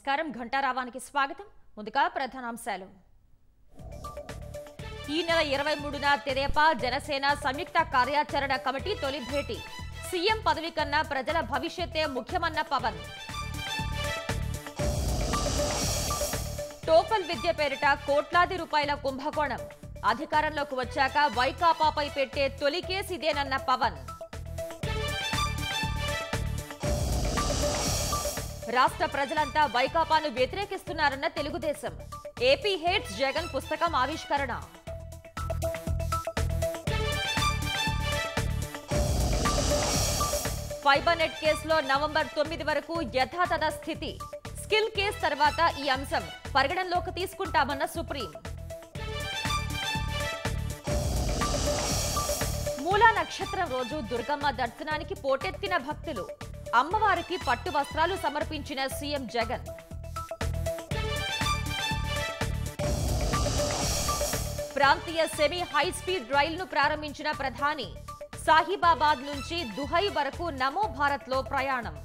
నమస్కారం ఘంటారావానికి స్వాగతం ముందుగా ప్రధానాంశాలు ఈ నెల ఇరవై మూడున తెదేపా జనసేన సంయుక్త కార్యాచరణ కమిటీ తొలి భేటీ సీఎం పదవి కన్నా ప్రజల భవిష్యత్తే ముఖ్యమన్న పవన్ టోఫల్ విద్య పేరిట కోట్లాది రూపాయల కుంభకోణం అధికారంలోకి వచ్చాక వైకాపాపై పెట్టే తొలి కేసు ఇదేనన్న పవన్ రాష్ట్ర ప్రజలంతా వైకాపాను వ్యతిరేకిస్తున్నారన్న తెలుగుదేశం ఏపీ హేట్స్ జగన్ పుస్తకం ఆవిష్కరణ ఫైబర్ నెట్ కేసులో నవంబర్ తొమ్మిది వరకు యథాతథ స్థితి స్కిల్ కేసు తర్వాత ఈ అంశం పరిగణనలోకి తీసుకుంటామన్న సుప్రీం మూలా నక్షత్రం రోజు దుర్గమ్మ దర్శనానికి పోటెత్తిన భక్తులు అమ్మవారికి పట్టు వస్త్రాలు సమర్పించిన సీఎం జగన్ ప్రాంతీయ సెమీ హైస్పీడ్ రైలును ప్రారంభించిన ప్రధాని సాహిబాబాద్ నుంచి దుహై వరకు నమో భారత్లో ప్రయాణం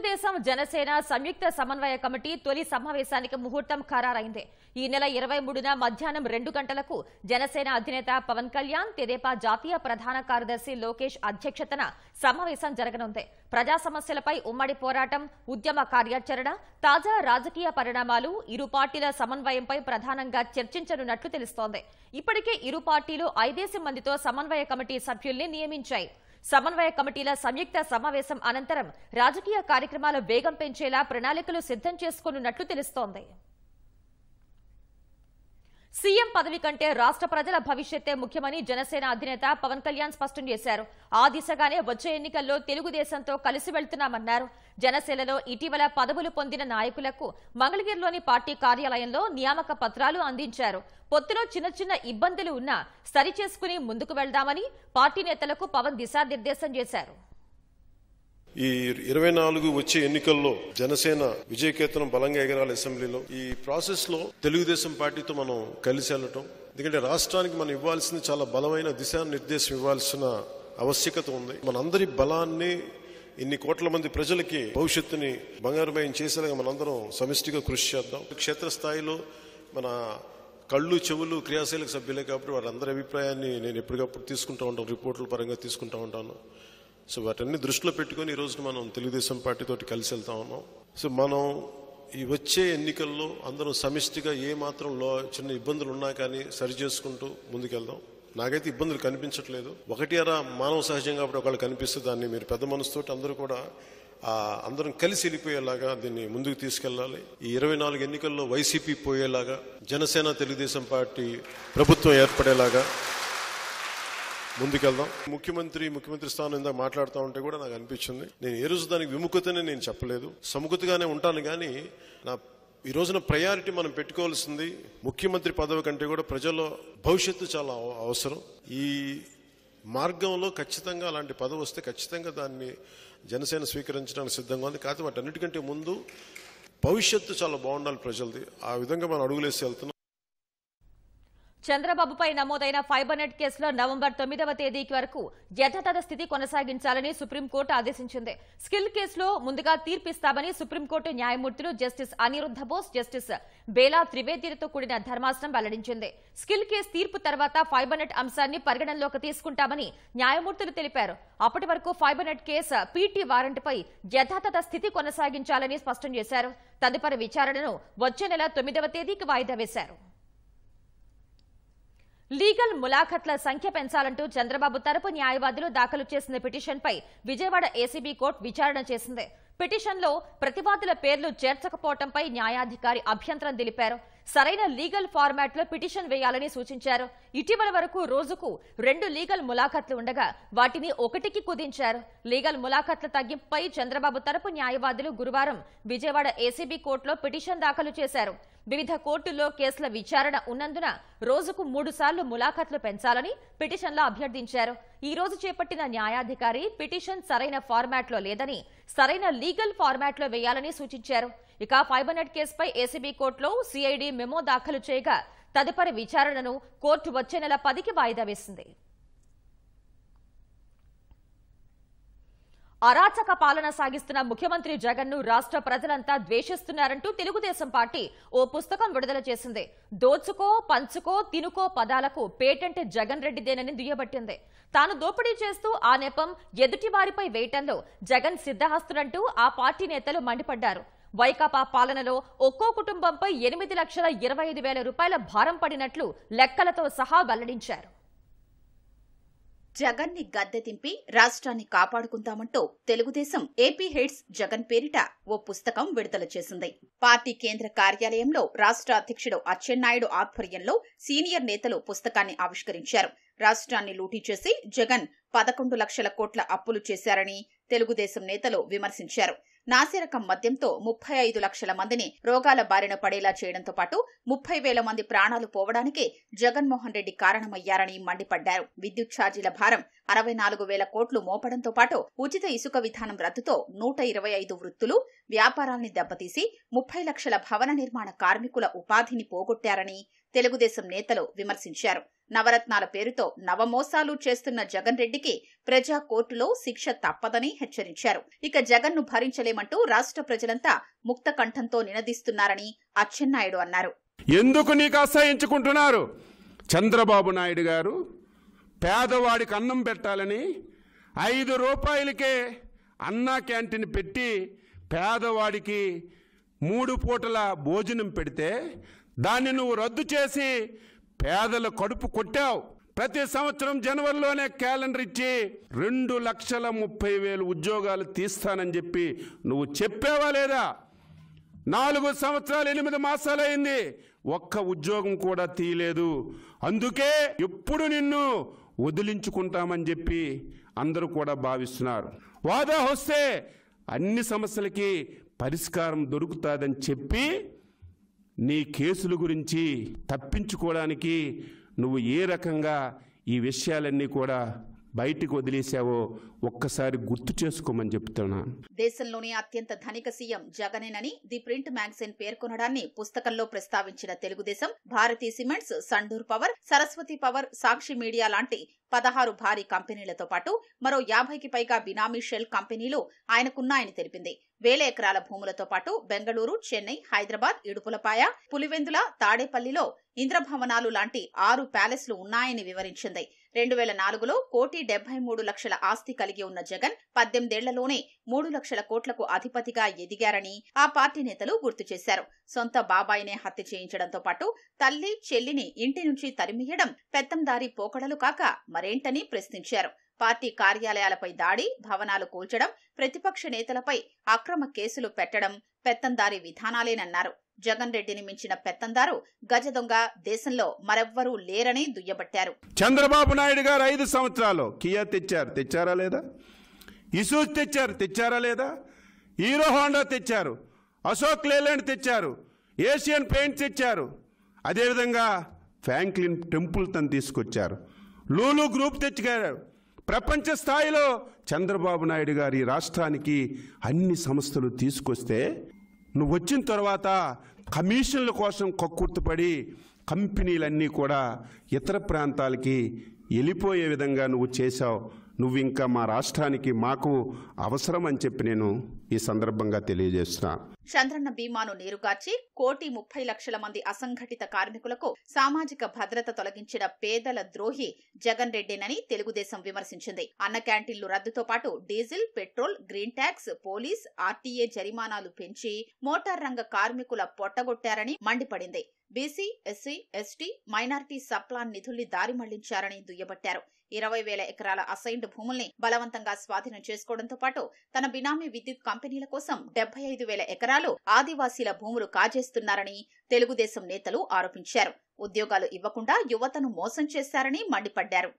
తెలుగుదేశం జనసేన సంయుక్త సమన్వయ కమిటీ తొలి సమావేశానికి ముహూర్తం ఖరారైంది ఈ నెల ఇరవై మూడున మధ్యాహ్నం రెండు గంటలకు జనసేన అధినేత పవన్ కళ్యాణ్ తెదేపా జాతీయ ప్రధాన కార్యదర్శి లోకేష్ అధ్యక్షతన సమావేశం జరగనుంది ప్రజా సమస్యలపై ఉమ్మడి పోరాటం ఉద్యమ కార్యాచరణ తాజా రాజకీయ పరిణామాలు ఇరు పార్టీల సమన్వయంపై ప్రధానంగా చర్చించనున్నట్లు తెలుస్తోంది ఇప్పటికే ఇరు పార్టీలు ఐదేసి మందితో సమన్వయ కమిటీ సభ్యుల్ని నియమించాయి సమన్వయ కమిటీల సంయుక్త సమావేశం అనంతరం రాజకీయ కార్యక్రమాలు వేగం పెంచేలా ప్రణాళికలు సిద్ధం చేసుకున్నట్లు తెలుస్తోంది సీఎం పదవి కంటే రాష్ట్ర ప్రజల భవిష్యత్తే ముఖ్యమని జనసేన అధినేత పవన్ కళ్యాణ్ స్పష్టం చేశారు ఆ దిశగానే వచ్చే ఎన్నికల్లో తెలుగుదేశంతో కలిసి వెళ్తున్నామన్నారు జనసేనలో ఇటీవల పదవులు పొందిన నాయకులకు మంగళగిరిలోని పార్టీ కార్యాలయంలో నియామక పత్రాలు అందించారు పొత్తులో చిన్న చిన్న ఇబ్బందులు ఉన్నా సరిచేసుకుని ముందుకు వెళ్దామని పార్టీ నేతలకు పవన్ దిశానిర్దేశం చేశారు ఈ ఇరవై నాలుగు వచ్చే ఎన్నికల్లో జనసేన విజయకేతనం బలంగా ఎగరాలి అసెంబ్లీలో ఈ ప్రాసెస్ లో తెలుగుదేశం పార్టీతో మనం కలిసి వెళ్ళటం ఎందుకంటే రాష్ట్రానికి మనం ఇవ్వాల్సిన చాలా బలమైన దిశానిర్దేశం ఇవ్వాల్సిన ఆవశ్యకత ఉంది మనందరి బలాన్ని ఇన్ని కోట్ల మంది ప్రజలకి భవిష్యత్తుని బంగారుమయం చేసేలాగా మనందరం సమిష్టిగా కృషి చేద్దాం క్షేత్రస్థాయిలో మన కళ్ళు చెవులు క్రియాశీలక సభ్యులే కాబట్టి వారందరి అభిప్రాయాన్ని నేను ఎప్పటికప్పుడు తీసుకుంటూ ఉంటాను రిపోర్టుల పరంగా తీసుకుంటూ ఉంటాను సో వాటన్ని దృష్టిలో పెట్టుకొని ఈరోజు మనం తెలుగుదేశం పార్టీతోటి కలిసి వెళ్తా ఉన్నాం సో మనం ఈ వచ్చే ఎన్నికల్లో అందరం సమిష్టిగా ఏ మాత్రం లో చిన్న ఇబ్బందులు ఉన్నా కానీ సరి చేసుకుంటూ ముందుకెళ్దాం నాకైతే ఇబ్బందులు కనిపించట్లేదు ఒకటి అరా మానవ సహజంగా కాబట్టి ఒకళ్ళు కనిపిస్తే దాన్ని మీరు పెద్ద మనసుతో అందరూ కూడా అందరం కలిసి వెళ్ళిపోయేలాగా దీన్ని ముందుకు తీసుకెళ్లాలి ఈ ఇరవై నాలుగు ఎన్నికల్లో వైసీపీ పోయేలాగా జనసేన తెలుగుదేశం పార్టీ ప్రభుత్వం ఏర్పడేలాగా ముందుకెళ్దాం ముఖ్యమంత్రి ముఖ్యమంత్రి స్థానం ఇందాక మాట్లాడుతూ ఉంటే కూడా నాకు అనిపించింది నేను ఏ రోజు దానికి విముఖతనే నేను చెప్పలేదు సముఖతగానే ఉంటాను కానీ నా ఈ రోజున ప్రయారిటీ మనం పెట్టుకోవాల్సింది ముఖ్యమంత్రి పదవి కంటే కూడా ప్రజల్లో భవిష్యత్తు చాలా అవసరం ఈ మార్గంలో ఖచ్చితంగా అలాంటి పదవి వస్తే ఖచ్చితంగా దాన్ని జనసేన స్వీకరించడానికి సిద్ధంగా ఉంది కాకపోతే వాటన్నిటికంటే ముందు భవిష్యత్తు చాలా బాగుండాలి ప్రజలది ఆ విధంగా మనం అడుగులేసి వెళ్తున్నాం చంద్రబాబుపై నమోదైన ఫైబర్ నెట్ కేసులో నవంబర్ తొమ్మిదవ తేదీకి వరకు యథాతథ స్థితి కొనసాగించాలని సుప్రీంకోర్టు ఆదేశించింది స్కిల్ కేసులో ముందుగా తీర్పిస్తామని సుప్రీంకోర్టు న్యాయమూర్తులు జస్టిస్ అనిరుద్ధ బోస్ జస్టిస్ బేలా త్రివేదితో కూడిన ధర్మాసనం వెల్లడించింది స్కిల్ కేసు తీర్పు తర్వాత ఫైబర్ నెట్ అంశాన్ని పరిగణనలోకి తీసుకుంటామని న్యాయమూర్తులు తెలిపారు అప్పటి వరకు ఫైబర్ నెట్ కేసు పీటీ వారెంట్పై యథాతథ స్థితి కొనసాగించాలని స్పష్టం చేశారు తదుపరి విచారణను వచ్చే నెల తొమ్మిదవ తేదీకి వాయిదా వేశారు లీగల్ ములాఖత్ల సంఖ్య పెంచాలంటూ చంద్రబాబు తరపు న్యాయవాదులు దాఖలు చేసిన పిటిషన్పై విజయవాడ ఏసీబీ కోర్టు విచారణ చేసింది పిటిషన్లో ప్రతివాదుల పేర్లు చేర్చకపోవడంపై న్యాయాధికారి అభ్యంతరం తెలిపారు సరైన లీగల్ ఫార్మాట్ లో పిటిషన్ వేయాలని సూచించారు ఇటీవల వరకు రోజుకు రెండు లీగల్ ములాఖాత్లు ఉండగా వాటిని ఒకటికి కుదించారు లీగల్ ములాఖాత్ల తగ్గింపుపై చంద్రబాబు తరపు న్యాయవాదులు గురువారం విజయవాడ ఏసీబీ కోర్టులో పిటిషన్ దాఖలు చేశారు వివిధ కోర్టుల్లో కేసుల విచారణ ఉన్నందున రోజుకు మూడుసార్లు ములాఖాత్లు పెంచాలని పిటిషన్లో అభ్యర్థించారు ఈ రోజు చేపట్టిన న్యాయాధికారి పిటిషన్ సరైన ఫార్మాట్లో లేదని సరైన లీగల్ ఫార్మాట్లో వేయాలని సూచించారు ఇక ఫైబర్ నెట్ కేసుపై ఏసీబీ కోర్టులో సిఐడి మెమో దాఖలు చేయగా తదుపరి విచారణను కోర్టు వచ్చే నెల పదికి వాయిదా వేసింది అరాచక పాలన సాగిస్తున్న ముఖ్యమంత్రి జగన్ ను రాష్ట్ర ప్రజలంతా ద్వేషిస్తున్నారంటూ తెలుగుదేశం పార్టీ ఓ పుస్తకం విడుదల చేసింది దోచుకో పంచుకో తినుకో పదాలకు పేటెంట్ జగన్ రెడ్డిదేనని దుయ్యబట్టింది తాను దోపిడీ చేస్తూ ఆ నెపం ఎదుటి వారిపై వేయటంలో జగన్ సిద్ధహస్తులంటూ ఆ పార్టీ నేతలు మండిపడ్డారు వైకాపా పాలనలో ఒక్కో కుటుంబంపై ఎనిమిది లక్షల ఇరవై ఐదు వేల రూపాయల భారం పడినట్లు లెక్కలతో సహా వెల్లడించారు జగన్ ని గద్దె దింపి రాష్ట్రాన్ని కాపాడుకుందామంటూ తెలుగుదేశం ఏపీ హెడ్స్ జగన్ పేరిట ఓ పుస్తకం విడుదల చేసింది పార్టీ కేంద్ర కార్యాలయంలో రాష్ట్ర అధ్యక్షుడు అచ్చెన్నాయుడు ఆధ్వర్యంలో సీనియర్ నేతలు పుస్తకాన్ని ఆవిష్కరించారు రాష్ట్రాన్ని లూటీ చేసి జగన్ పదకొండు లక్షల కోట్ల అప్పులు చేశారని తెలుగుదేశం నేతలు విమర్శించారు నాసిరకం మద్యంతో ముప్పై ఐదు లక్షల మందిని రోగాల బారిన పడేలా చేయడంతో పాటు ముప్పై వేల మంది ప్రాణాలు పోవడానికి జగన్మోహన్ రెడ్డి కారణమయ్యారని మండిపడ్డారు విద్యుత్ ఛార్జీల భారం అరవై నాలుగు వేల కోట్లు మోపడంతో పాటు ఉచిత ఇసుక విధానం రద్దుతో నూట ఇరవై ఐదు వృత్తులు వ్యాపారాల్ని దెబ్బతీసి ముప్పై లక్షల భవన నిర్మాణ కార్మికుల ఉపాధిని పోగొట్టారని తెలుగుదేశం నేతలు విమర్శించారు నవరత్నాల పేరుతో నవమోసాలు చేస్తున్న జగన్ రెడ్డికి ప్రజా కోర్టులో శిక్ష తప్పదని హెచ్చరించారు ఇక జగన్ ను భరించలేమంటూ రాష్ట్ర ప్రజలంతా ముక్త కంఠంతో నినదిస్తున్నారని అచ్చెన్నాయుడు అన్నారు ఎందుకు నీకు అసహించుకుంటున్నారు చంద్రబాబు నాయుడు గారు పేదవాడికి అన్నం పెట్టాలని ఐదు రూపాయలకే అన్న క్యాంటీన్ పెట్టి పేదవాడికి మూడు పూటల భోజనం పెడితే దాన్ని నువ్వు రద్దు చేసి పేదల కడుపు కొట్టావు ప్రతి సంవత్సరం జనవరిలోనే క్యాలెండర్ ఇచ్చి రెండు లక్షల ముప్పై వేలు ఉద్యోగాలు తీస్తానని చెప్పి నువ్వు చెప్పావా లేదా నాలుగు సంవత్సరాలు ఎనిమిది మాసాలైంది ఒక్క ఉద్యోగం కూడా తీయలేదు అందుకే ఎప్పుడు నిన్ను వదిలించుకుంటామని చెప్పి అందరూ కూడా భావిస్తున్నారు వాదా వస్తే అన్ని సమస్యలకి పరిష్కారం దొరుకుతుందని చెప్పి నీ కేసుల గురించి తప్పించుకోవడానికి నువ్వు ఏ రకంగా ఈ విషయాలన్నీ కూడా బయటికి వదిలేశావో ఒక్కసారి గుర్తు చేసుకోమని చెప్తున్నా దేశంలోనే అత్యంత ధనిక సీఎం జగనేనని ది ప్రింట్ మ్యాగజైన్ పేర్కొనడాన్ని పుస్తకంలో ప్రస్తావించిన Telugu Desam Bharathi cements Sandur power Saraswati power Sakshi media లాంటి పదహారు భారీ కంపెనీలతో పాటు మరో యాభైకి పైగా బినామీ షెల్ కంపెనీలు ఆయనకున్నాయని తెలిపింది వేల ఎకరాల భూములతో పాటు బెంగళూరు చెన్నై హైదరాబాద్ ఇడుపులపాయ పులివెందుల తాడేపల్లిలో ఇంద్రభవనాలు లాంటి ఆరు ప్యాలెస్లు ఉన్నాయని వివరించింది రెండు వేల నాలుగులో కోటి డెబ్బై మూడు లక్షల ఆస్తి కలిగి ఉన్న జగన్ పద్దెనిమిదేళ్లలోనే మూడు లక్షల కోట్లకు అధిపతిగా ఎదిగారని ఆ పార్టీ నేతలు గుర్తు చేశారు సొంత బాబాయినే హత్య చేయించడంతో పాటు తల్లి చెల్లిని ఇంటి నుంచి తరిమియడం పెత్తందారి పోకడలు కాక మరేంటని ప్రశ్నించారు పార్టీ కార్యాలయాలపై దాడి భవనాలు కూల్చడం ప్రతిపక్ష నేతలపై అక్రమ కేసులు పెట్టడం పెత్తందారి విధానాలేనన్నారు జగన్ రెడ్డిని మించిన పెత్తందారు గజ దొంగ దేశంలో మరెవ్వరూ లేరని దుయ్యబట్టారు చంద్రబాబు నాయుడు గారు ఐదు సంవత్సరాలు కియా తెచ్చారు తెచ్చారా లేదా ఇసూస్ తెచ్చారు తెచ్చారా లేదా హీరో హోండా తెచ్చారు అశోక్ లేలాండ్ తెచ్చారు ఏషియన్ పెయింట్ తెచ్చారు అదేవిధంగా ఫ్యాంక్లిన్ టెంపుల్ తను తీసుకొచ్చారు లూలు గ్రూప్ తెచ్చుకారు ప్రపంచ స్థాయిలో చంద్రబాబు నాయుడు గారి రాష్ట్రానికి అన్ని సంస్థలు తీసుకొస్తే నువ్వు వచ్చిన తర్వాత కమిషన్ల కోసం కక్కుర్తుపడి కంపెనీలన్నీ కూడా ఇతర ప్రాంతాలకి వెళ్ళిపోయే విధంగా నువ్వు చేశావు నువ్వు ఇంకా మా రాష్ట్రానికి మాకు అవసరం అని చెప్పి నేను ఈ సందర్భంగా తెలియజేస్తున్నా చంద్రన్న బీమాను నీరుగార్చి కోటి ముప్పై లక్షల మంది అసంఘటిత కార్మికులకు సామాజిక భద్రత తొలగించిన పేదల ద్రోహి జగన్ రెడ్డినని తెలుగుదేశం విమర్శించింది అన్న క్యాంటీన్లు రద్దుతో పాటు diesel petrol green tax police RTA జరిమానాలు పెంచి మోటార్ రంగ కార్మికుల పొట్టగొట్టారని మండిపడింది BC SC ST minority subplan నిధుల్ని దారి మళ్లించారని దుయ్యబట్టారు ఇరవై వేల ఎకరాల అసైన్డ్ భూముల్ని బలవంతంగా స్వాధీనం చేసుకోవడంతో పాటు తన బినామీ విద్యుత్ కంపెనీల కోసం డెబ్బై ఐదు వేల ఎకరాలు ఆదివాసీల భూములు కాజేస్తున్నారని తెలుగుదేశం నేతలు ఆరోపించారు ఉద్యోగాలు ఇవ్వకుండా యువతను మోసం చేశారని మండిపడ్డారు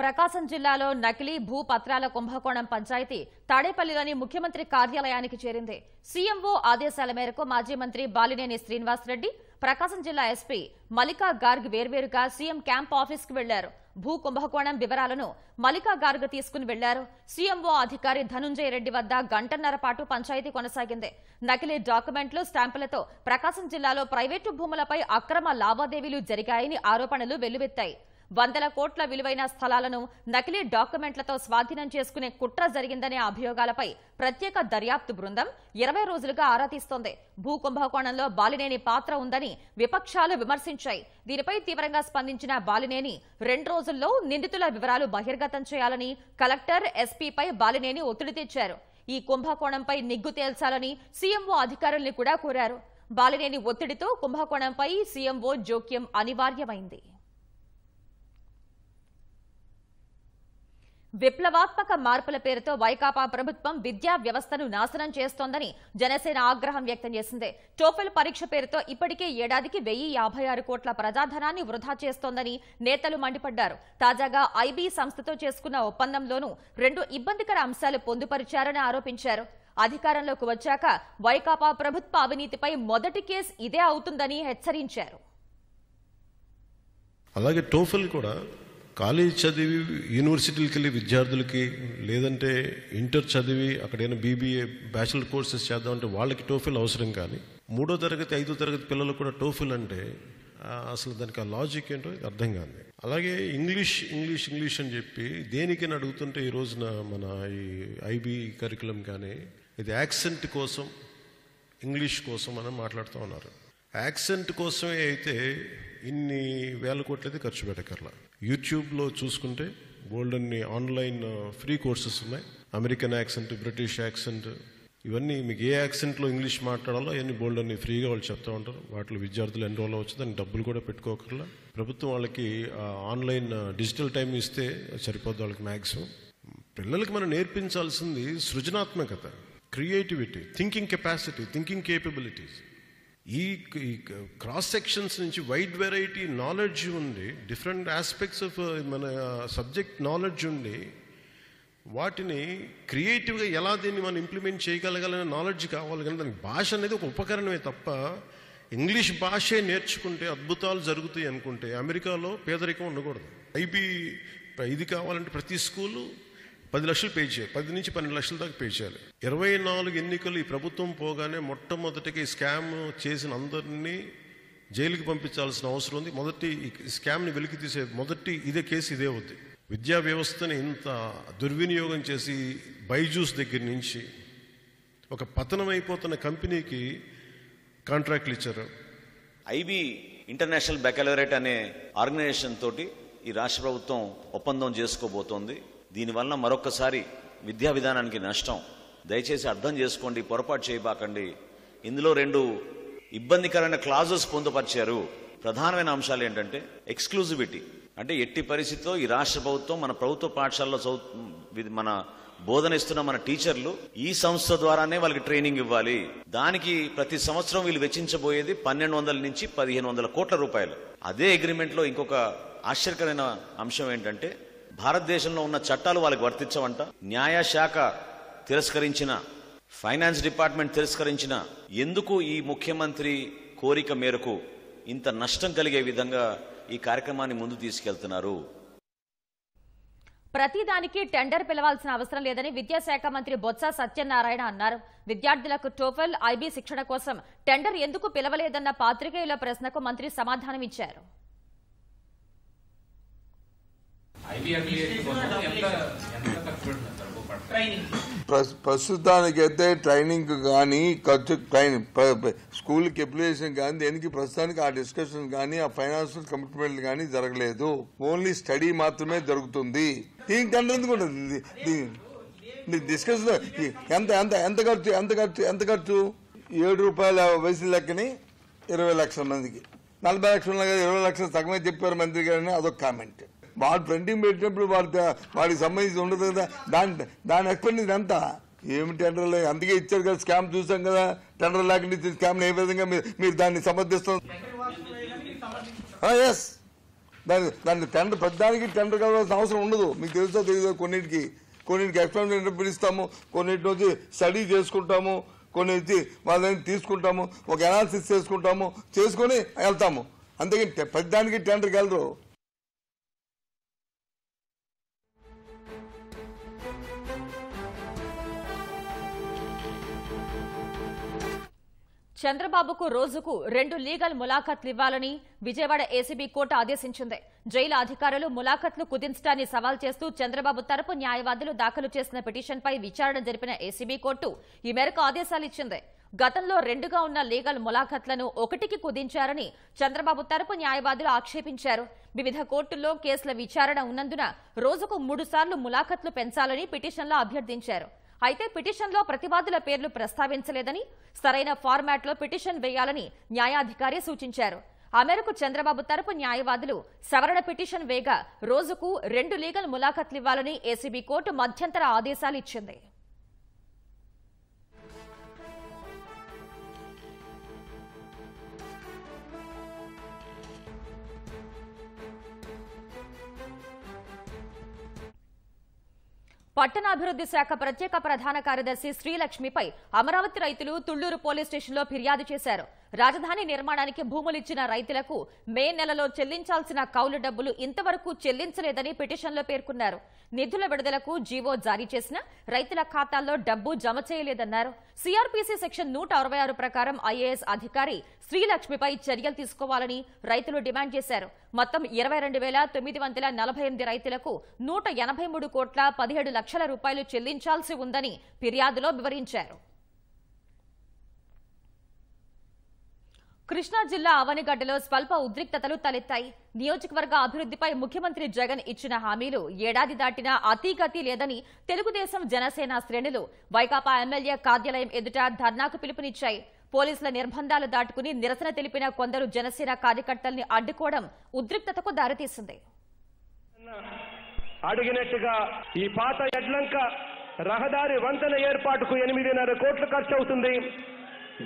ప్రకాశం జిల్లాలో నకిలీ భూ పత్రాల కుంభకోణం పంచాయతీ తాడేపల్లిలోని ముఖ్యమంత్రి కార్యాలయానికి చేరింది సీఎంఓ ఆదేశాల మేరకు మాజీ మంత్రి బాలినేని శ్రీనివాసరెడ్డి ప్రకాశం జిల్లా ఎస్పీ మలికా గార్గ్ వేర్వేరుగా సీఎం క్యాంప్ ఆఫీస్కు వెళ్లారు భూ కుంభకోణం వివరాలను మలికా గార్గ్ తీసుకుని వెళ్లారు సీఎంఓ అధికారి ధనుంజయ రెడ్డి వద్ద గంటన్నర పాటు పంచాయతీ కొనసాగింది నకిలీ డాక్యుమెంట్లు స్టాంపులతో ప్రకాశం జిల్లాలో ప్రైవేటు భూములపై అక్రమ లావాదేవీలు జరిగాయని ఆరోపణలు వెల్లువెత్తాయి వందల కోట్ల విలువైన స్థలాలను నకిలీ డాక్యుమెంట్లతో స్వాధీనం చేసుకునే కుట్ర జరిగిందనే అభియోగాలపై ప్రత్యేక దర్యాప్తు బృందం ఇరవై రోజులుగా ఆరా తీస్తోంది భూ కుంభకోణంలో బాలినేని పాత్ర ఉందని విపక్షాలు విమర్శించాయి దీనిపై తీవ్రంగా స్పందించిన బాలినేని రెండు రోజుల్లో నిందితుల వివరాలు బహిర్గతం చేయాలని కలెక్టర్ ఎస్పీపై బాలినేని ఒత్తిడి తెచ్చారు ఈ కుంభకోణంపై నిగ్గు తేల్చాలని సీఎంఓ అధికారుల్ని కూడా కోరారు బాలినేని ఒత్తిడితో కుంభకోణంపై సీఎంఓ జోక్యం అనివార్యమైంది విప్లవాత్మక మార్పుల పేరుతో వైకాపా ప్రభుత్వం విద్యా వ్యవస్థను నాశనం చేస్తోందని జనసేన ఆగ్రహం వ్యక్తం చేసింది టోఫెల్ పరీక్ష పేరుతో ఇప్పటికే ఏడాదికి వెయ్యి యాభై ఆరు కోట్ల ప్రజాధనాన్ని వృధా చేస్తోందని నేతలు మండిపడ్డారు తాజాగా ఐబీ సంస్థతో చేసుకున్న ఒప్పందంలోనూ రెండు ఇబ్బందికర అంశాలు పొందుపరిచారని ఆరోపించారు అధికారంలోకి వచ్చాక వైకాపా ప్రభుత్వ అవినీతిపై మొదటి కేసు ఇదే అవుతుందని హెచ్చరించారు అలాగే టోఫెల్ కూడా కాలేజ్ చదివి యూనివర్సిటీలకు వెళ్ళి విద్యార్థులకి లేదంటే ఇంటర్ చదివి అక్కడైనా బీబీఏ బ్యాచిలర్ కోర్సెస్ చేద్దామంటే వాళ్ళకి టోఫిల్ అవసరం కానీ మూడో తరగతి ఐదో తరగతి పిల్లలు కూడా టోఫిల్ అంటే అసలు దానికి ఆ లాజిక్ ఏంటో అర్థం కాదు అలాగే ఇంగ్లీష్ ఇంగ్లీష్ ఇంగ్లీష్ అని చెప్పి దేనికైనా అడుగుతుంటే ఈ రోజున మన ఈ ఐబీ కరికులం కానీ ఇది యాక్సెంట్ కోసం ఇంగ్లీష్ కోసం అని మాట్లాడుతూ ఉన్నారు యాక్సెంట్ కోసమే అయితే ఇన్ని వేల కోట్లయితే ఖర్చు పెట్టకర్లా యూట్యూబ్లో చూసుకుంటే బోల్డ్ అన్ని ఆన్లైన్ ఫ్రీ కోర్సెస్ ఉన్నాయి అమెరికన్ యాక్సెంట్ బ్రిటిష్ యాక్సెంట్ ఇవన్నీ మీకు ఏ యాక్సెంట్లో ఇంగ్లీష్ మాట్లాడాలో అవన్నీ బోల్డ్ అన్ని ఫ్రీగా వాళ్ళు చెప్తూ ఉంటారు వాటిలో విద్యార్థులు ఎన్రోల్ అవ్వచ్చు దాన్ని డబ్బులు కూడా పెట్టుకోకర్లా ప్రభుత్వం వాళ్ళకి ఆన్లైన్ డిజిటల్ టైం ఇస్తే సరిపోద్ది వాళ్ళకి మ్యాక్సిమం పిల్లలకి మనం నేర్పించాల్సింది సృజనాత్మకత creativity thinking capacity thinking capabilities ఈ క్రాస్ సెక్షన్స్ నుంచి వైడ్ వెరైటీ నాలెడ్జ్ ఉంది డిఫరెంట్ ఆస్పెక్ట్స్ ఆఫ్ మన సబ్జెక్ట్ నాలెడ్జ్ ఉంది వాటిని క్రియేటివ్గా ఎలా దీన్ని మనం ఇంప్లిమెంట్ చేయగలగాలనే నాలెడ్జ్ కావాలి కానీ దానికి భాష అనేది ఒక ఉపకరణమే తప్ప ఇంగ్లీష్ భాషే నేర్చుకుంటే అద్భుతాలు జరుగుతాయి అనుకుంటే అమెరికాలో పేదరికం ఉండకూడదు ఐబీ ఇది కావాలంటే ప్రతి స్కూలు పది లక్షలు పే చేయాలి పది నుంచి పన్నెండు లక్షల దాకా పే చేయాలి ఇరవై నాలుగు ఎన్నికలు ఈ ప్రభుత్వం పోగానే మొట్టమొదటికి స్కామ్ చేసిన అందరినీ జైలుకి పంపించాల్సిన అవసరం ఉంది మొదటి స్కామ్ని వెలికి తీసే మొదటి ఇదే కేసు ఇదే ఉంది విద్యా వ్యవస్థని ఇంత దుర్వినియోగం చేసి బైజూస్ దగ్గర నుంచి ఒక పతనం అయిపోతున్న కంపెనీకి కాంట్రాక్ట్లు ఇచ్చారు ఐబీ ఇంటర్నేషనల్ బెకలరేట్ అనే ఆర్గనైజేషన్ తోటి ఈ రాష్ట్ర ప్రభుత్వం ఒప్పందం చేసుకోబోతోంది దీనివల్ల మరొకసారి విద్యా విధానానికి నష్టం దయచేసి అర్థం చేసుకోండి పొరపాటు చేయబాకండి ఇందులో రెండు ఇబ్బందికరమైన క్లాజెస్ పొందుపరిచారు ప్రధానమైన అంశాలు ఏంటంటే ఎక్స్క్లూజివిటీ అంటే ఎట్టి పరిస్థితిలో ఈ రాష్ట్ర ప్రభుత్వం మన ప్రభుత్వ పాఠశాలలో చదువు మన బోధన ఇస్తున్న మన టీచర్లు ఈ సంస్థ ద్వారానే వాళ్ళకి ట్రైనింగ్ ఇవ్వాలి దానికి ప్రతి సంవత్సరం వీళ్ళు వెచ్చించబోయేది పన్నెండు వందల నుంచి పదిహేను వందల కోట్ల రూపాయలు అదే అగ్రిమెంట్లో ఇంకొక ఆశ్చర్యకరమైన అంశం ఏంటంటే భారతదేశంలో ఉన్న చట్టాలు వాళ్ళకి వర్తించవంట న్యాయశాఖ తిరస్కరించిన ఫైనాన్స్ డిపార్ట్మెంట్ తిరస్కరించిన ఎందుకు ఈ ముఖ్యమంత్రి కోరిక మేరకు ఇంత నష్టం కలిగే విధంగా ఈ కార్యక్రమాన్ని ముందు తీసుకెళ్తున్నారు ప్రతిదానికి టెండర్ పిలవాల్సిన అవసరం లేదని విద్యాశాఖ మంత్రి బొత్స సత్యనారాయణ అన్నారు విద్యార్థులకు టోఫెల్ ఐబీ శిక్షణ కోసం టెండర్ ఎందుకు పిలవలేదన్న పాత్రికేయుల ప్రశ్నకు మంత్రి సమాధానమిచ్చారు ప్రస్తుతానికి అయితే ట్రైనింగ్ ప్రస్తుతానికైతే ట్రైనింగ్ కానీ ఖర్చు ట్రైనింగ్ స్కూల్కి అప్లికేషన్ కానీ దేనికి ప్రస్తుతానికి ఆ డిస్కషన్ కానీ ఆ ఫైనాన్షియల్ కమిట్మెంట్ కానీ జరగలేదు ఓన్లీ స్టడీ మాత్రమే జరుగుతుంది దీనికంటే డిస్కషన్ ఎంత ఎంత ఎంత ఖర్చు ఎంత ఖర్చు ఎంత ఖర్చు ఏడు రూపాయల వయసు లెక్కని ఇరవై లక్షల మందికి నలభై లక్షల ఇరవై లక్షలు సగమే చెప్పారు మంత్రి గారని అదొక కామెంట్ వాడు ట్రెండింగ్ పెట్టినప్పుడు వాడి వాడికి సంబంధించి ఉండదు కదా దాని దాని ఎక్స్పెండింగ్ ఎంత ఏమి టెండర్లు అందుకే ఇచ్చారు కదా స్కామ్ చూసాం కదా టెండర్ లేకుండా స్కామ్ ఏ విధంగా మీరు దాన్ని సమర్థిస్తాం ఎస్ దాని దాన్ని టెండర్ పెద్దానికి టెండర్ కావాల్సిన అవసరం ఉండదు మీకు తెలుసో తెలియదు కొన్నింటికి కొన్నిటికి ఎక్స్పెరిమెంట్ పిలుస్తాము కొన్నింటి నుంచి స్టడీ చేసుకుంటాము కొన్ని వాళ్ళని తీసుకుంటాము ఒక అనాలిసిస్ చేసుకుంటాము చేసుకొని వెళ్తాము అందుకని పెద్దానికి టెండర్కి వెళ్ళరు చంద్రబాబుకు రోజుకు రెండు లీగల్ ములాఖాత్లు ఇవ్వాలని విజయవాడ ఏసీబీ కోర్టు ఆదేశించింది జైలు అధికారులు ములాఖత్లు కుదించడాన్ని సవాల్ చేస్తూ చంద్రబాబు తరపు న్యాయవాదులు దాఖలు చేసిన పిటిషన్పై విచారణ జరిపిన ఏసీబీ కోర్టు ఈ మేరకు ఆదేశాలు ఇచ్చింది గతంలో రెండుగా ఉన్న లీగల్ ములాఖత్లను ఒకటికి కుదించారని చంద్రబాబు తరపు న్యాయవాదులు ఆక్షేపించారు వివిధ కోర్టుల్లో కేసుల విచారణ ఉన్నందున రోజుకు మూడుసార్లు ములాఖత్లు పెంచాలని పిటిషన్లో అభ్యర్థించారు అయితే పిటిషన్లో ప్రతివాదుల పేర్లు ప్రస్తావించలేదని సరైన ఫార్మాట్లో పిటిషన్ వేయాలని న్యాయాధికారి సూచించారు ఆ మేరకు చంద్రబాబు తరపు న్యాయవాదులు సవరణ పిటిషన్ వేగా రోజుకు రెండు లీగల్ ములాఖత్లివ్వాలని ఏసీబీ కోర్టు మధ్యంతర ఆదేశాలు ఇచ్చింది పట్టణాభివృద్ధి శాఖ ప్రత్యేక ప్రధాన కార్యదర్శి శ్రీలక్ష్మిపై అమరావతి రైతులు తుళ్లూరు పోలీస్ స్టేషన్లో ఫిర్యాదు చేశారు రాజధాని నిర్మాణానికి భూములిచ్చిన రైతులకు మే నెలలో చెల్లించాల్సిన కౌలు డబ్బులు ఇంతవరకు చెల్లించలేదని పిటిషన్లో పేర్కొన్నారు నిధుల విడుదలకు జీవో జారీ చేసిన రైతుల ఖాతాల్లో డబ్బు జమ చేయలేదన్నారు సిఆర్పిసి సెక్షన్ నూట ప్రకారం ఐఏఎస్ అధికారి శ్రీలక్ష్మిపై చర్యలు తీసుకోవాలని రైతులు డిమాండ్ చేశారు మొత్తం ఇరవై రెండు వేల తొమ్మిది వందల నలభై ఎనిమిది రైతులకు నూట ఎనభై మూడు కోట్ల పదిహేడు లక్షల రూపాయలు చెల్లించాల్సి ఉందని ఫిర్యాదులో వివరించారు కృష్ణా జిల్లా అవనిగడ్డలో స్వల్ప ఉద్రిక్తతలు తలెత్తాయి నియోజకవర్గ అభివృద్ధిపై ముఖ్యమంత్రి జగన్ ఇచ్చిన హామీలు ఏడాది దాటినా అతీగతి లేదని తెలుగుదేశం జనసేన శ్రేణులు వైకాపా ఎమ్మెల్యే కార్యాలయం ఎదుట ధర్నాకు పిలుపునిచ్చాయి పోలీసుల నిర్బంధాలు దాటుకుని నిరసన తెలిపిన కొందరు జనసేన కార్యకర్తల్ని అడ్డుకోవడం ఉద్రిక్తతకు దారితీసింది అడిగినట్టుగా ఈ పాత ఎడ్లంక రహదారి వంతెన ఏర్పాటుకు ఎనిమిదిన్నర కోట్లు ఖర్చు అవుతుంది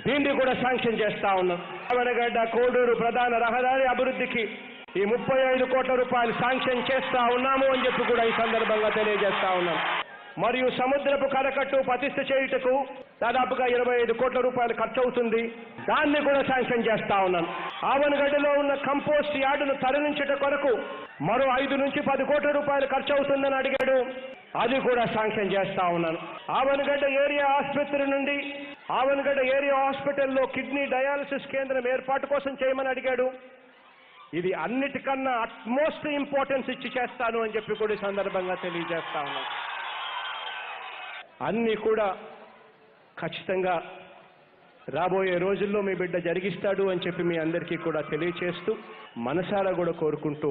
దీన్ని కూడా శాంక్షన్ చేస్తా ఉన్నాం రావణగడ్డ కోడూరు ప్రధాన రహదారి అభివృద్ధికి ఈ ముప్పై ఐదు కోట్ల రూపాయలు శాంక్షన్ చేస్తా ఉన్నాము అని చెప్పి కూడా ఈ సందర్భంగా తెలియజేస్తా ఉన్నాం మరియు సముద్రపు కరకట్టు పతిష్ట చేయుటకు దాదాపుగా ఇరవై ఐదు కోట్ల రూపాయలు ఖర్చు అవుతుంది దాన్ని కూడా శాంక్షన్ చేస్తా ఉన్నాను ఆవనగడ్డలో ఉన్న కంపోస్ట్ యార్డును తరలించట కొరకు మరో ఐదు నుంచి పది కోట్ల రూపాయలు ఖర్చు అవుతుందని అడిగాడు అది కూడా శాంక్షన్ చేస్తా ఉన్నాను ఆవనగడ్డ ఏరియా ఆసుపత్రి నుండి ఆవనగడ్డ ఏరియా హాస్పిటల్లో కిడ్నీ డయాలసిస్ కేంద్రం ఏర్పాటు కోసం చేయమని అడిగాడు ఇది అన్నిటికన్నా అట్మోస్ట్ ఇంపార్టెన్స్ ఇచ్చి చేస్తాను అని చెప్పి కూడా సందర్భంగా తెలియజేస్తా ఉన్నాను అన్ని కూడా ఖచ్చితంగా రాబోయే రోజుల్లో మీ బిడ్డ జరిగిస్తాడు అని చెప్పి మీ అందరికీ కూడా తెలియచేస్తూ మనసారా కూడా కోరుకుంటూ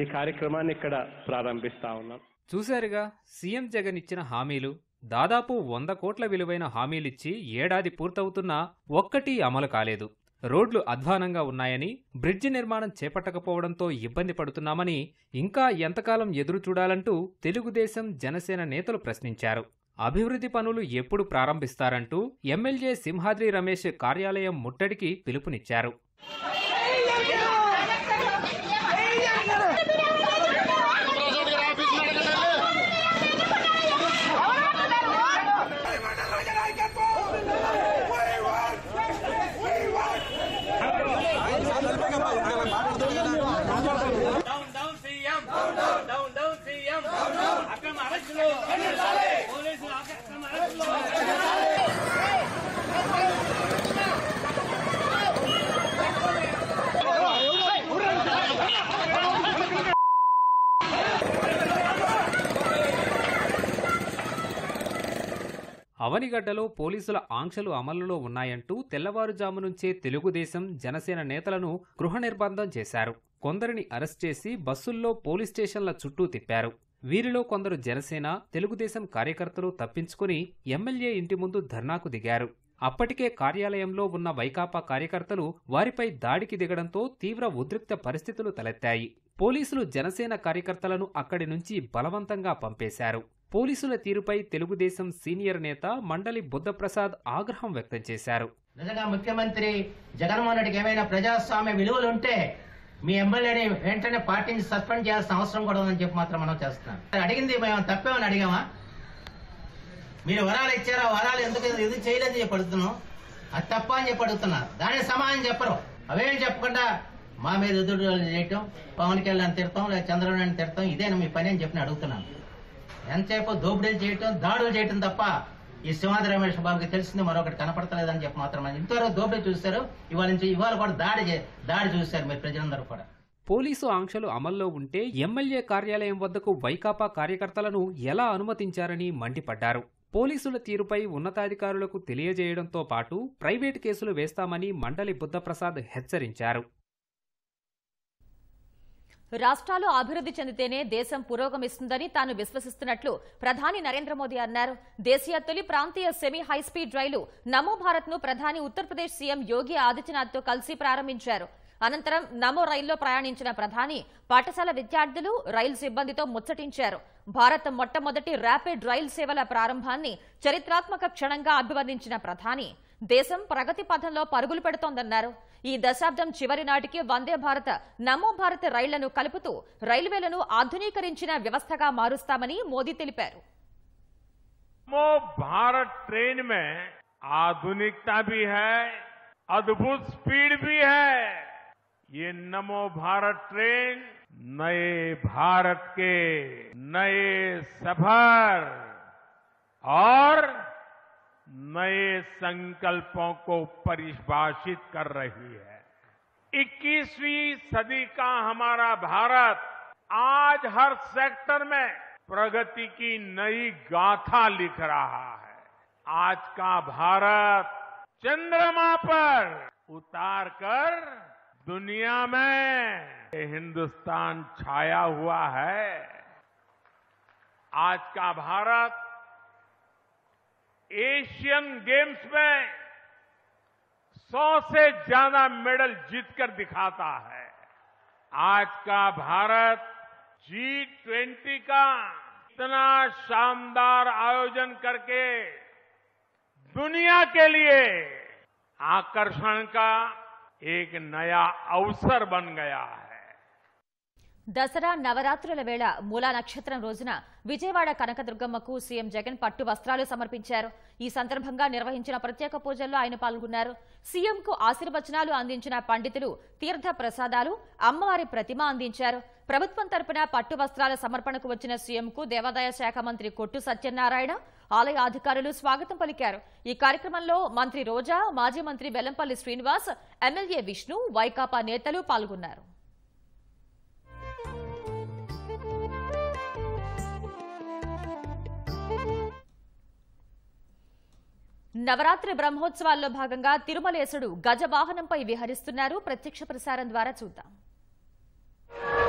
ఈ కార్యక్రమాన్ని ఇక్కడ ప్రారంభిస్తా ఉన్నాం చూశారుగా సీఎం జగన్ ఇచ్చిన హామీలు దాదాపు వంద కోట్ల విలువైన హామీలిచ్చి ఏడాది పూర్తవుతున్నా ఒక్కటి అమలు కాలేదు రోడ్లు అధ్వానంగా ఉన్నాయని బ్రిడ్జి నిర్మాణం చేపట్టకపోవడంతో ఇబ్బంది పడుతున్నామని ఇంకా ఎంతకాలం ఎదురు చూడాలంటూ తెలుగుదేశం జనసేన నేతలు ప్రశ్నించారు అభివృద్ధి పనులు ఎప్పుడు ప్రారంభిస్తారంటూ ఎమ్మెల్యే సింహాద్రి రమేష్ కార్యాలయం ముట్టడికి పిలుపునిచ్చారు అవనిగడ్డలో పోలీసుల ఆంక్షలు అమలులో ఉన్నాయంటూ తెల్లవారుజాము నుంచే తెలుగుదేశం జనసేన నేతలను గృహ నిర్బంధం చేశారు కొందరిని అరెస్ట్ చేసి బస్సుల్లో పోలీస్ స్టేషన్ల చుట్టూ తిప్పారు వీరిలో కొందరు జనసేన తెలుగుదేశం కార్యకర్తలు తప్పించుకుని ఎమ్మెల్యే ఇంటి ముందు ధర్నాకు దిగారు అప్పటికే కార్యాలయంలో ఉన్న వైకాపా కార్యకర్తలు వారిపై దాడికి దిగడంతో తీవ్ర ఉద్రిక్త పరిస్థితులు తలెత్తాయి పోలీసులు జనసేన కార్యకర్తలను అక్కడి నుంచి బలవంతంగా పంపేశారు పోలీసుల తీరుపై తెలుగుదేశం సీనియర్ నేత మండలి బుద్ధప్రసాద్ ఆగ్రహం వ్యక్తం చేశారు నిజంగా ముఖ్యమంత్రి జగన్మోహన్ రెడ్డికి ఏమైనా ప్రజాస్వామ్య విలువలు ఉంటే మీ ఎమ్మెల్యేని వెంటనే పార్టీని సస్పెండ్ చేయాల్సిన అవసరం కూడా ఉందని చెప్పి మాత్రం మనం చేస్తున్నాం అడిగింది మేము తప్పేమని అడిగామా మీరు వరాలు ఇచ్చారా వరాలు ఎందుకు ఇది చేయలేదని చెప్పి అడుగుతున్నాం అది తప్ప అని చెప్పి అడుగుతున్నారు దానికి సమాధానం చెప్పరు అవేం చెప్పకుండా మా మీద ఎదురు చేయటం పవన్ కళ్యాణ్ తిడతాం లేదా చంద్రబాబు నాయుడు తిడతాం ఇదే మీ పని అని చెప్పి అడుగుతున్నాను ఎంతసేపు దోపిడీలు చేయటం దాడులు చేయటం తప్ప ఈ సింహాద్రి రమేష్ బాబుకి తెలిసింది మరొకటి కనపడతలేదని చెప్పి మాత్రమే ఇంతవరకు దోపిడీ చూస్తారు ఇవాళ నుంచి ఇవాళ కూడా దాడి దాడి చూస్తారు మీరు ప్రజలందరూ కూడా పోలీసు ఆంక్షలు అమల్లో ఉంటే ఎమ్మెల్యే కార్యాలయం వద్దకు వైకాపా కార్యకర్తలను ఎలా అనుమతించారని మండిపడ్డారు పోలీసుల తీరుపై ఉన్నతాధికారులకు తెలియజేయడంతో పాటు ప్రైవేటు కేసులు వేస్తామని మండలి బుద్ధప్రసాద్ హెచ్చరించారు రాష్ట్రాలు అభివృద్ది చెందితేనే దేశం పురోగమిస్తుందని తాను విశ్వసిస్తున్నట్లు ప్రధాని నరేంద్ర మోదీ అన్నారు దేశీయ తొలి ప్రాంతీయ సెమీ హైస్పీడ్ రైలు నమో భారత్ ను ప్రధాని ఉత్తరప్రదేశ్ సీఎం యోగి ఆదిత్యనాథ్ తో కలిసి ప్రారంభించారు అనంతరం నమో రైల్లో ప్రయాణించిన ప్రధాని పాఠశాల విద్యార్థులు రైలు సిబ్బందితో ముచ్చటించారు భారత్ మొట్టమొదటి ర్యాపిడ్ రైలు సేవల ప్రారంభాన్ని చరిత్రాత్మక క్షణంగా అభివర్ణించిన ప్రధాని దేశం ప్రగతి పథంలో పరుగులు పెడుతోందన్నారు ఈ దశాబ్దం చివరి నాటికి వందే భారత్ నమో భారత్ రైళ్లను కల్ ป తూ రైల్వేలను ఆధునీకరించిన వ్యవస్థగా మారుస్తామని మోడీ తెలిపారు. నమో భారత్ ట్రైన్ మే ఆధునికత బి హై అద్భుత్ స్పీడ్ బి హై యే నమో భారత్ ట్రైన్ నయ్ భారత్ కే నయ్ సభార్ ఔర్ नए संकल्पों को परिभाषित कर रही है 21वीं सदी का हमारा भारत आज हर सेक्टर में प्रगति की नई गाथा लिख रहा है आज का भारत चंद्रमा पर उतार कर दुनिया में हिंदुस्तान छाया हुआ है आज का भारत एशियन गेम्स में सौ से ज्यादा मेडल जीतकर दिखाता है आज का भारत जी ट्वेंटी का इतना शानदार आयोजन करके दुनिया के लिए आकर्षण का एक नया अवसर बन गया है దసరా నవరాత్రుల వేళ మూలా నక్షత్రం రోజున విజయవాడ కనకదుర్గమ్మకు సీఎం జగన్ పట్టు వస్త్రాలు సమర్పించారు ఈ సందర్భంగా నిర్వహించిన ప్రత్యేక పూజల్లో ఆయన పాల్గొన్నారు సీఎంకు ఆశీర్వచనాలు అందించిన పండితులు తీర్థ ప్రసాదాలు అమ్మవారి ప్రతిమ అందించారు ప్రభుత్వం తరపున పట్టు వస్త్రాల సమర్పణకు వచ్చిన సీఎంకు దేవాదాయ శాఖ మంత్రి కొట్టు సత్యనారాయణ ఆలయ అధికారులు స్వాగతం పలికారు ఈ కార్యక్రమంలో మంత్రి రోజా మాజీ మంత్రి వెల్లంపల్లి శ్రీనివాస్ ఎమ్మెల్యే విష్ణు వైకాపా నేతలు పాల్గొన్నారు నవరాత్రి బ్రహ్మోత్సవాల్లో భాగంగా తిరుమలేశుడు గజ వాహనంపై విహరిస్తున్నారు ప్రత్యక్ష ప్రసారం ద్వారా చూద్దాం